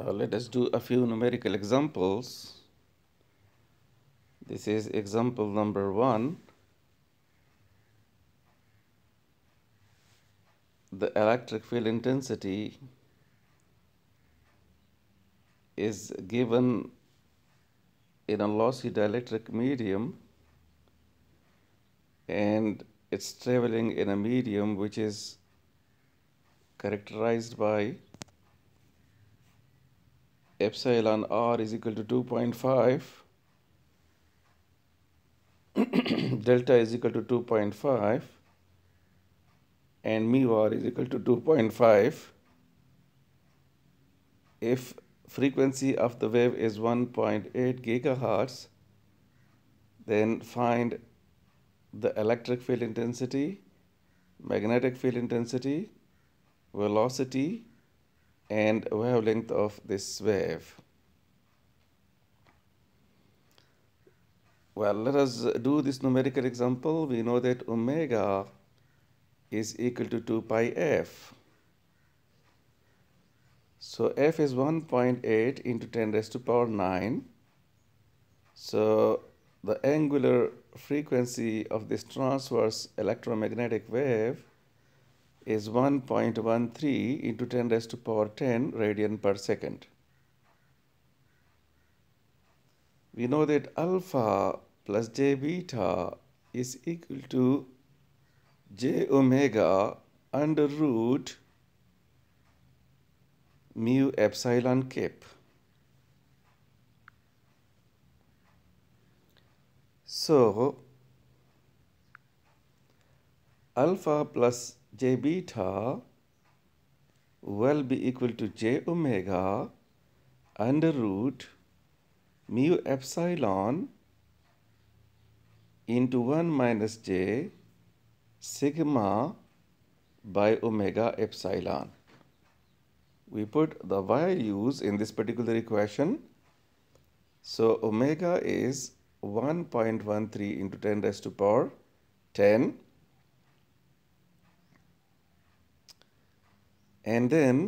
Uh, let us do a few numerical examples. This is example number one. The electric field intensity is given in a lossy dielectric medium and it's traveling in a medium which is characterized by epsilon r is equal to 2.5 delta is equal to 2.5 and mu r is equal to 2.5 if frequency of the wave is 1.8 gigahertz then find the electric field intensity magnetic field intensity velocity and wavelength of this wave. Well, let us do this numerical example. We know that omega is equal to 2 pi f. So f is 1.8 into 10 raised to power 9. So the angular frequency of this transverse electromagnetic wave is 1.13 into 10 raised to power 10 radian per second. We know that alpha plus j beta is equal to j omega under root mu epsilon cap. So, alpha plus j beta will be equal to j omega under root mu epsilon into 1 minus j sigma by omega epsilon. We put the values in this particular equation. So omega is 1.13 into 10 raised to power 10 and then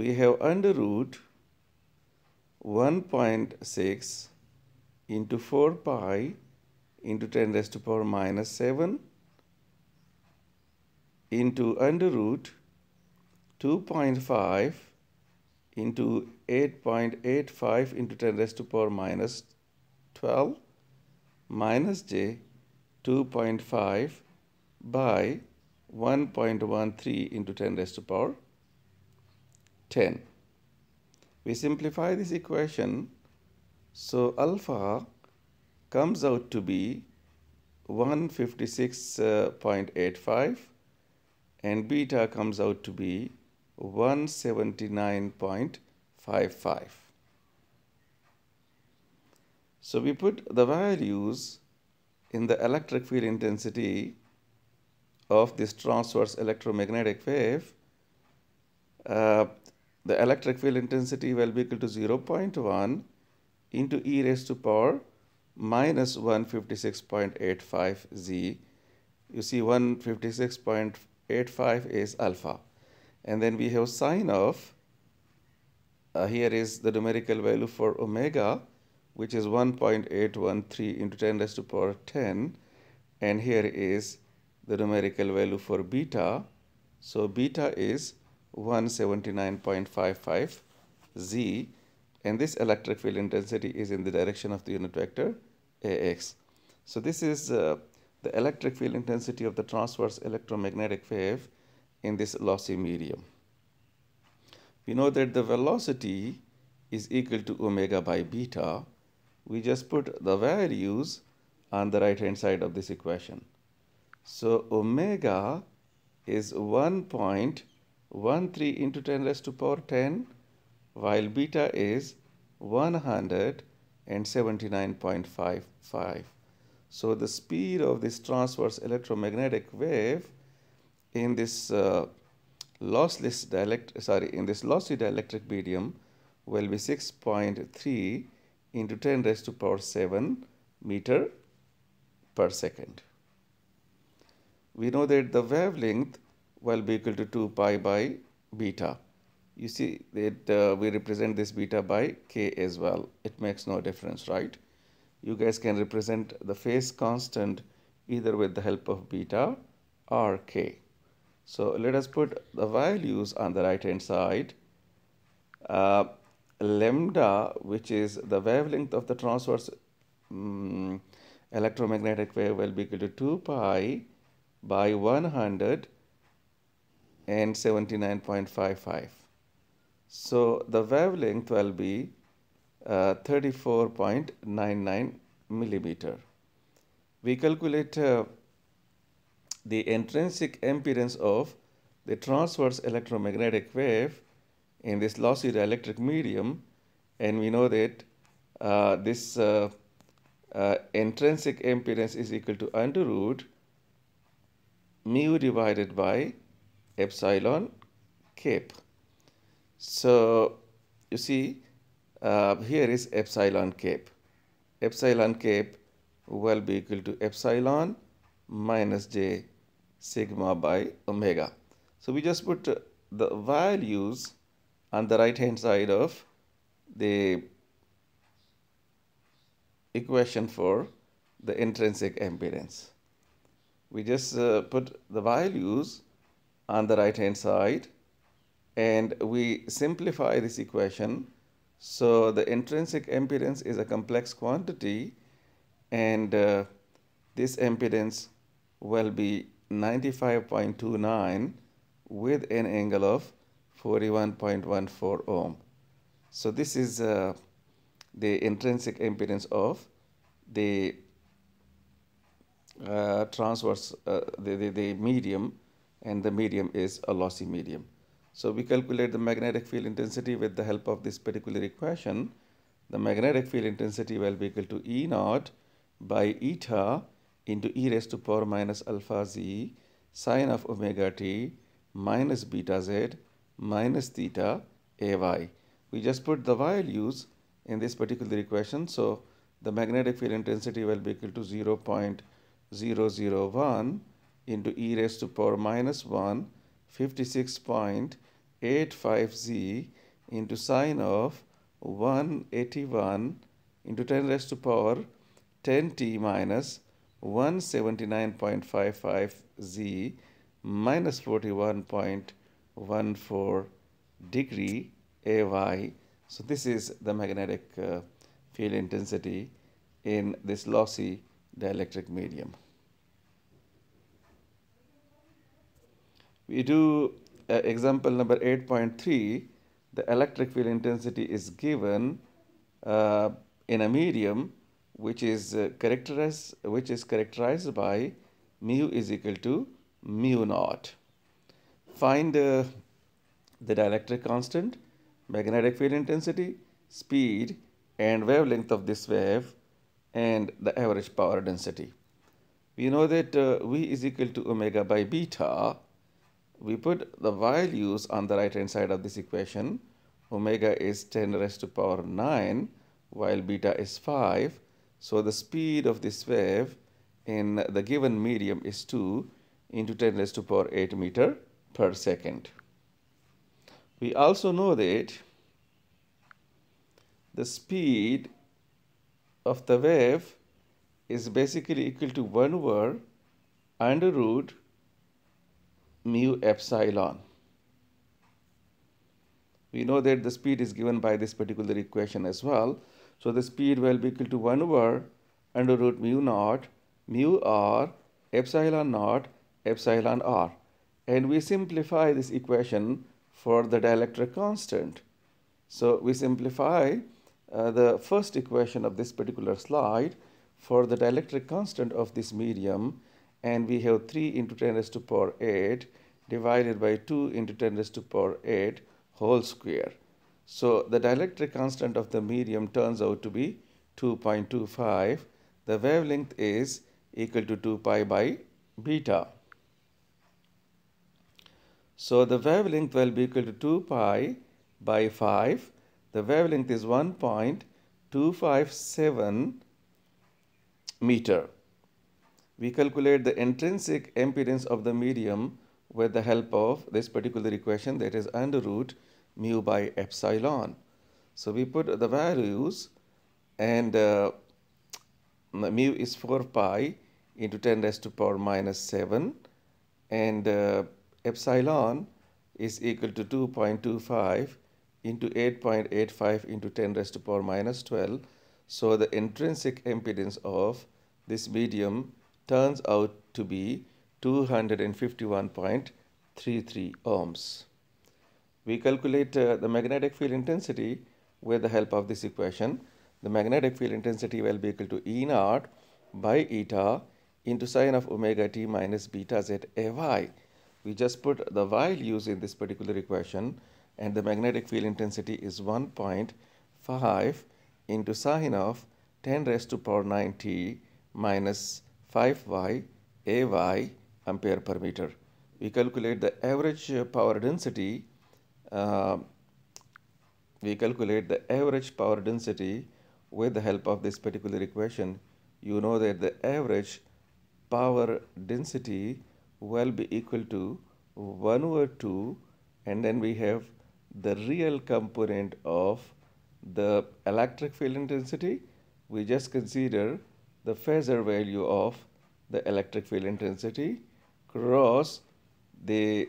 we have under root 1.6 into 4 pi into 10 raised to power minus 7 into under root 2.5 into 8.85 into 10 raised to power minus 12 minus j 2.5 by 1.13 into 10 raised to power 10. We simplify this equation so alpha comes out to be 156.85 and beta comes out to be 179.55. So we put the values in the electric field intensity of this transverse electromagnetic wave, uh, the electric field intensity will be equal to 0 0.1 into e raised to power minus 156.85 z. You see 156.85 is alpha. And then we have sine of, uh, here is the numerical value for omega, which is 1.813 into 10 raised to power 10. And here is the numerical value for beta. So beta is 179.55 z and this electric field intensity is in the direction of the unit vector ax. So this is uh, the electric field intensity of the transverse electromagnetic wave in this lossy medium. We know that the velocity is equal to omega by beta. We just put the values on the right hand side of this equation. So omega is 1.13 into 10 raised to power 10 while beta is 179.55. So the speed of this transverse electromagnetic wave in this uh, lossless dielectric sorry in this lossy dielectric medium will be 6.3 into 10 raised to power 7 meter per second we know that the wavelength will be equal to 2 pi by beta. You see that uh, we represent this beta by k as well. It makes no difference, right? You guys can represent the phase constant either with the help of beta or k. So let us put the values on the right hand side. Uh, lambda, which is the wavelength of the transverse um, electromagnetic wave, will be equal to 2 pi by 179.55. So the wavelength will be uh, 34.99 millimeter. We calculate uh, the intrinsic impedance of the transverse electromagnetic wave in this lossy dielectric medium and we know that uh, this uh, uh, intrinsic impedance is equal to under root mu divided by epsilon cape. So you see uh, here is epsilon cape. Epsilon cape will be equal to epsilon minus j sigma by omega. So we just put the values on the right hand side of the equation for the intrinsic impedance we just uh, put the values on the right hand side and we simplify this equation so the intrinsic impedance is a complex quantity and uh, this impedance will be 95.29 with an angle of 41.14 ohm. So this is uh, the intrinsic impedance of the uh, transverse, uh, the, the, the medium, and the medium is a lossy medium. So we calculate the magnetic field intensity with the help of this particular equation. The magnetic field intensity will be equal to E naught by eta into e raised to power minus alpha z sine of omega t minus beta z minus theta ay. We just put the values in this particular equation. So the magnetic field intensity will be equal to 0 0, 0, 1 into e raised to power minus 1 56.85z into sine of 181 into 10 raised to power 10t minus 179.55z minus 41.14 degree AY. So this is the magnetic uh, field intensity in this lossy dielectric medium. We do uh, example number 8.3, the electric field intensity is given uh, in a medium which is uh, characterized which is characterized by mu is equal to mu naught. Find uh, the dielectric constant, magnetic field intensity, speed, and wavelength of this wave and the average power density. We know that uh, V is equal to omega by beta. We put the values on the right hand side of this equation. Omega is 10 raised to power 9 while beta is 5. So the speed of this wave in the given medium is 2 into 10 raised to power 8 meter per second. We also know that the speed of the wave is basically equal to 1 over under root mu epsilon. We know that the speed is given by this particular equation as well. So the speed will be equal to 1 over under root mu naught mu r epsilon naught epsilon r. And we simplify this equation for the dielectric constant. So we simplify uh, the first equation of this particular slide for the dielectric constant of this medium and we have 3 into 10 raised to power 8 divided by 2 into 10 raised to power 8 whole square. So the dielectric constant of the medium turns out to be 2.25. The wavelength is equal to 2 pi by beta. So the wavelength will be equal to 2 pi by 5 the wavelength is 1.257 meter. We calculate the intrinsic impedance of the medium with the help of this particular equation that is under root mu by epsilon. So we put the values and uh, mu is 4 pi into 10 raised to power minus 7 and uh, epsilon is equal to 2.25 into 8.85 into 10 raised to power minus 12. So the intrinsic impedance of this medium turns out to be 251.33 ohms. We calculate uh, the magnetic field intensity with the help of this equation. The magnetic field intensity will be equal to E naught by eta into sine of omega t minus beta z. A y, We just put the values in this particular equation and the magnetic field intensity is 1.5 into sine of 10 raised to power ninety minus 5y ay ampere per meter. We calculate the average power density. Uh, we calculate the average power density with the help of this particular equation. You know that the average power density will be equal to 1 over 2 and then we have the real component of the electric field intensity, we just consider the phasor value of the electric field intensity cross the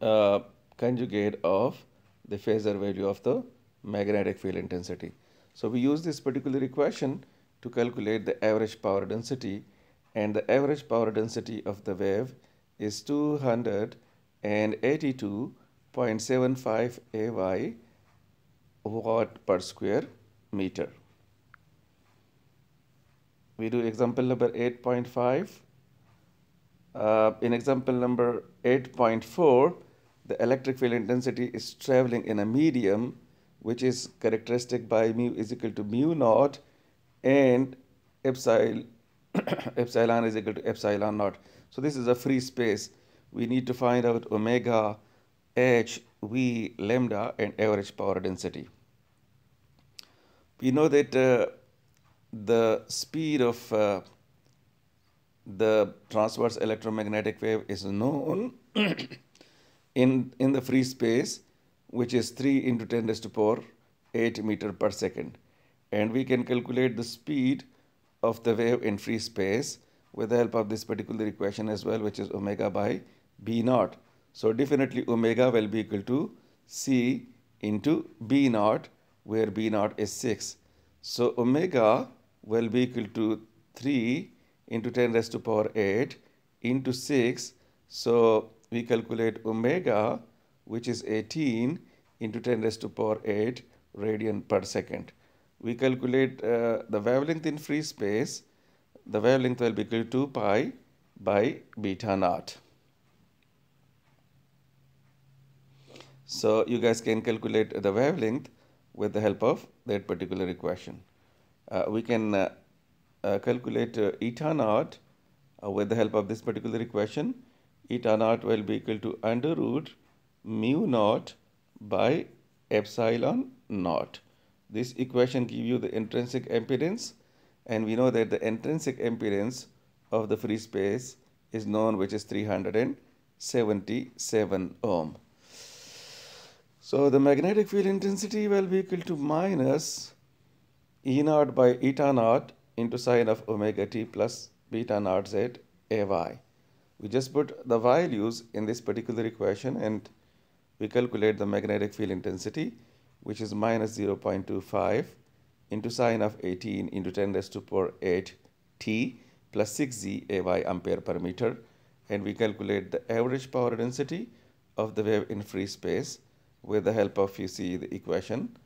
uh, conjugate of the phasor value of the magnetic field intensity. So we use this particular equation to calculate the average power density and the average power density of the wave is 282 0.75 AY watt per square meter. We do example number 8.5. Uh, in example number 8.4, the electric field intensity is traveling in a medium which is characteristic by mu is equal to mu naught and epsilon, epsilon is equal to epsilon naught. So this is a free space. We need to find out omega H, V, lambda and average power density. We know that uh, the speed of uh, the transverse electromagnetic wave is known in, in the free space which is 3 into 10 raised to power 8 meter per second and we can calculate the speed of the wave in free space with the help of this particular equation as well which is omega by b naught so definitely omega will be equal to C into B naught where B naught is 6. So omega will be equal to 3 into 10 raised to power 8 into 6. So we calculate omega which is 18 into 10 raised to power 8 radian per second. We calculate uh, the wavelength in free space. The wavelength will be equal to pi by beta naught. So you guys can calculate the wavelength with the help of that particular equation. Uh, we can uh, uh, calculate uh, eta naught uh, with the help of this particular equation. Eta naught will be equal to under root mu naught by epsilon naught. This equation gives you the intrinsic impedance and we know that the intrinsic impedance of the free space is known which is 377 ohm. So the magnetic field intensity will be equal to minus E naught by eta naught into sine of omega t plus beta naught z ay. We just put the values in this particular equation and we calculate the magnetic field intensity which is minus 0.25 into sine of 18 into 10 raised to power 8 t plus 6z ay ampere per meter and we calculate the average power density of the wave in free space with the help of you see the equation.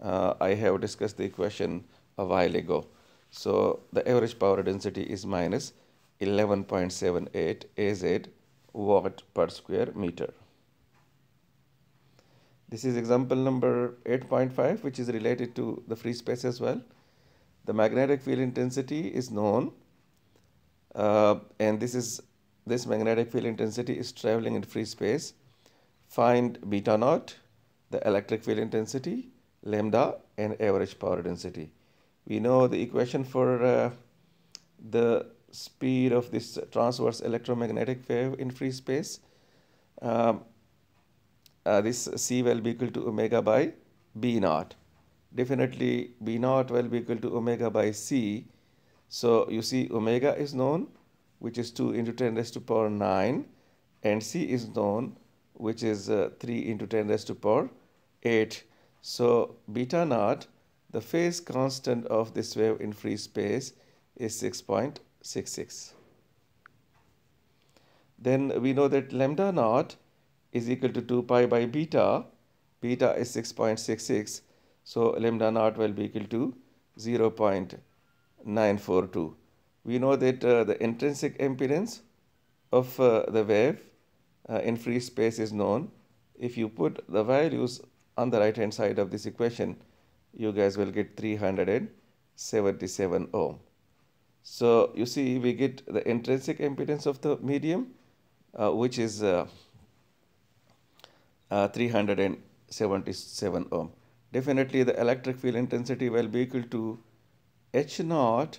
Uh, I have discussed the equation a while ago. So the average power density is minus 11.78 AZ watt per square meter. This is example number 8.5 which is related to the free space as well. The magnetic field intensity is known uh, and this is this magnetic field intensity is traveling in free space. Find beta naught the electric field intensity, lambda, and average power density. We know the equation for uh, the speed of this transverse electromagnetic wave in free space. Um, uh, this c will be equal to omega by b naught. Definitely b naught will be equal to omega by c. So you see omega is known, which is 2 into 10 raised to power 9. And c is known, which is uh, 3 into 10 raised to power 8. So beta naught, the phase constant of this wave in free space is 6.66. Then we know that lambda naught is equal to 2 pi by beta. Beta is 6.66. So lambda naught will be equal to 0 0.942. We know that uh, the intrinsic impedance of uh, the wave uh, in free space is known. If you put the values on the right hand side of this equation you guys will get 377 ohm. So you see we get the intrinsic impedance of the medium uh, which is uh, uh, 377 ohm. Definitely the electric field intensity will be equal to H naught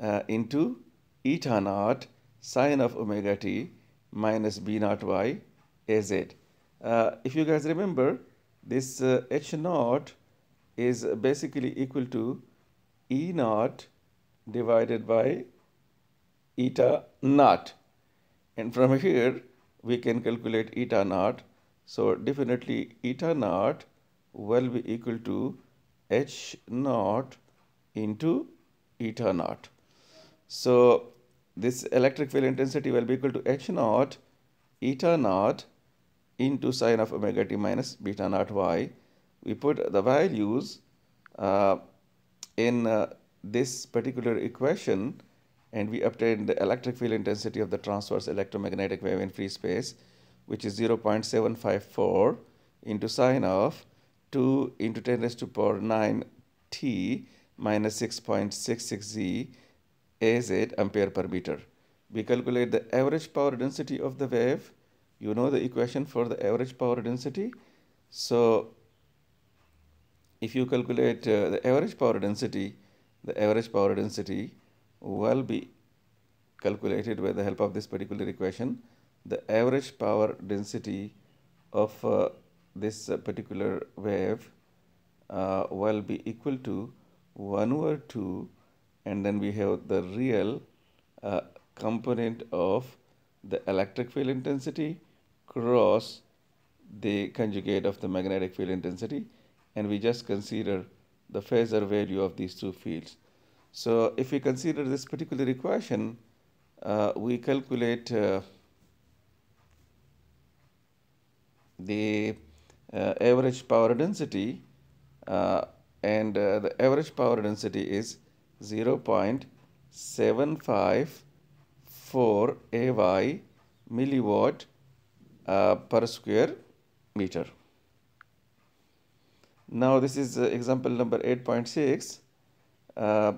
uh, into eta naught sine of omega t minus b naught y az. Uh, if you guys remember this uh, H naught is basically equal to E naught divided by eta naught. And from here, we can calculate eta naught. So definitely eta naught will be equal to H naught into eta naught. So this electric field intensity will be equal to H naught eta naught into sine of omega t minus beta naught y. We put the values uh, in uh, this particular equation and we obtain the electric field intensity of the transverse electromagnetic wave in free space which is 0.754 into sine of 2 into 10 raised to power 9 t minus 6.66 z az ampere per meter. We calculate the average power density of the wave you know the equation for the average power density. So if you calculate uh, the average power density, the average power density will be calculated by the help of this particular equation. The average power density of uh, this uh, particular wave uh, will be equal to 1 over 2 and then we have the real uh, component of the electric field intensity cross the conjugate of the magnetic field intensity and we just consider the phasor value of these two fields. So if we consider this particular equation, uh, we calculate uh, the uh, average power density uh, and uh, the average power density is 0.754 AY milliwatt uh, per square meter. Now this is uh, example number 8.6. Uh,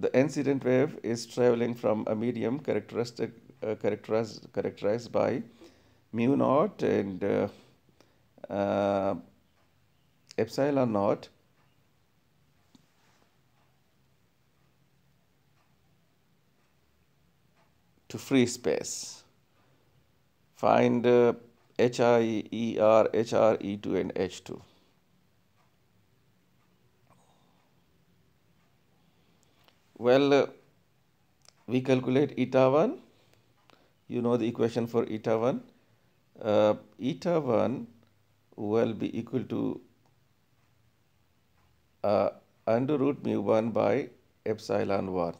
the incident wave is traveling from a medium characteristic uh, characterized, characterized by mu naught and uh, uh, epsilon naught to free space find uh, 2 and H2. Well, uh, we calculate eta 1, you know the equation for eta 1. Uh, eta 1 will be equal to uh, under root mu 1 by epsilon 1.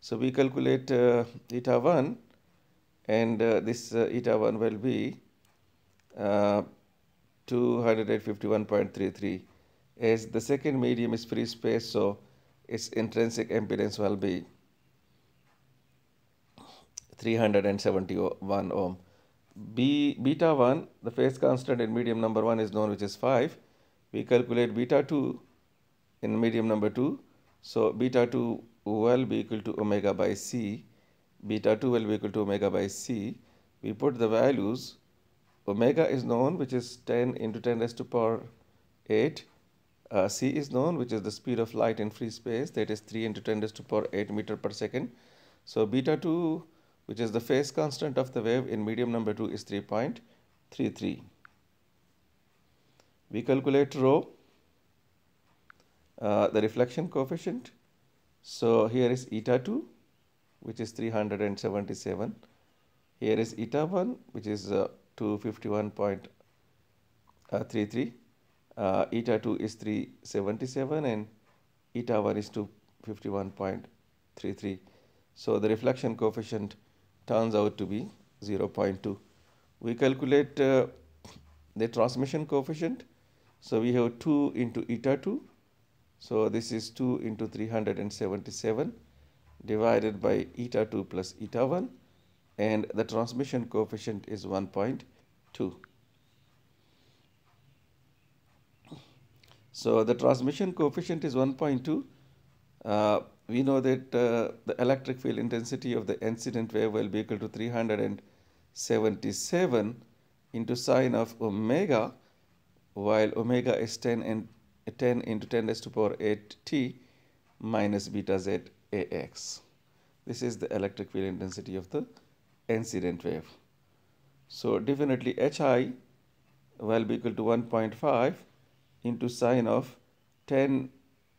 So, we calculate uh, eta 1 and uh, this uh, eta 1 will be uh, 251.33 as the second medium is free space so its intrinsic impedance will be 371 ohm. B, beta 1, the phase constant in medium number 1 is known which is 5. We calculate beta 2 in medium number 2. So beta 2 will be equal to omega by C beta 2 will be equal to omega by c, we put the values, omega is known which is 10 into 10 raised to power 8, uh, c is known which is the speed of light in free space that is 3 into 10 raised to power 8 meter per second. So beta 2 which is the phase constant of the wave in medium number 2 is 3.33. We calculate rho, uh, the reflection coefficient. So here is eta 2 which is 377 here is eta 1 which is uh, 251.33 uh, eta uh, 2 is 377 and eta 1 is 251.33 so the reflection coefficient turns out to be 0 0.2 we calculate uh, the transmission coefficient so we have 2 into eta 2 so this is 2 into 377 divided by eta 2 plus eta 1 and the transmission coefficient is 1.2. So the transmission coefficient is 1.2. Uh, we know that uh, the electric field intensity of the incident wave will be equal to 377 into sine of omega while omega is 10 and 10 into 10 raised to power 8 t minus beta z Ax. This is the electric field intensity of the incident wave. So definitely Hi will be equal to 1.5 into sine of 10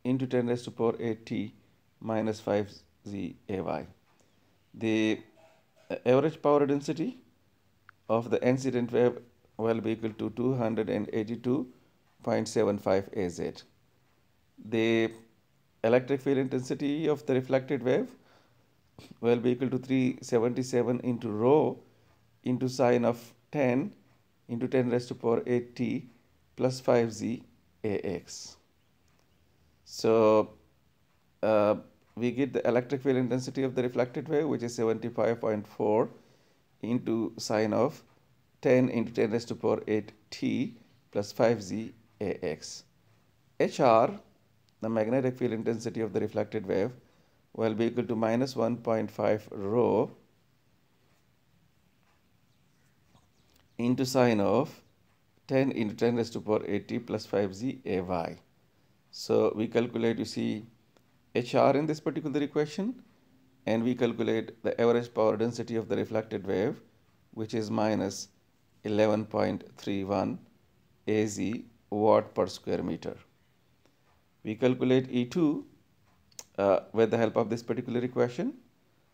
into 10 raised to power 8 t minus 5 z ay. The uh, average power density of the incident wave will be equal to 282.75 az. The electric field intensity of the reflected wave will be equal to 377 into rho into sine of 10 into 10 raised to power 8 t plus 5z ax. So uh, we get the electric field intensity of the reflected wave which is 75.4 into sine of 10 into 10 raised to power 8 t plus 5z ax. HR the magnetic field intensity of the reflected wave will be equal to minus 1.5 rho into sine of 10 into 10 raised to power 80 plus 5z ay. So we calculate, you see, HR in this particular equation and we calculate the average power density of the reflected wave which is minus 11.31 AZ watt per square meter we calculate E2 uh, with the help of this particular equation.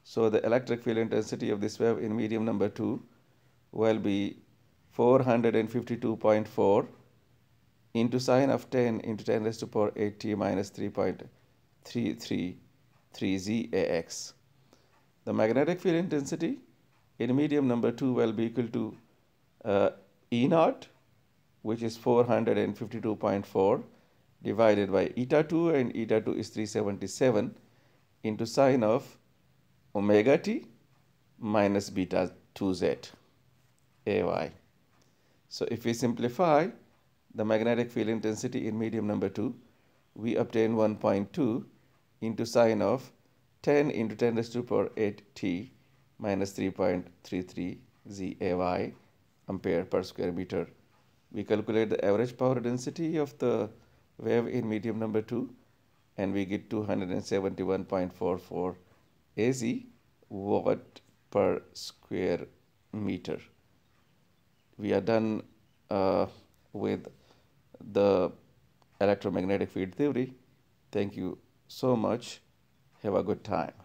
So the electric field intensity of this wave in medium number 2 will be 452.4 into sine of 10 into 10 raised to power 8t minus 3.333z ax. The magnetic field intensity in medium number 2 will be equal to uh, E naught which is 452.4 divided by eta 2 and eta 2 is 377 into sine of omega t minus beta 2z ay. So if we simplify the magnetic field intensity in medium number 2, we obtain 1.2 into sine of 10 into 10 raised to the power 8 t minus 3.33 ZAY ampere per square meter. We calculate the average power density of the wave in medium number 2 and we get 271.44 AZ watt per square meter. We are done uh, with the electromagnetic field theory. Thank you so much. Have a good time.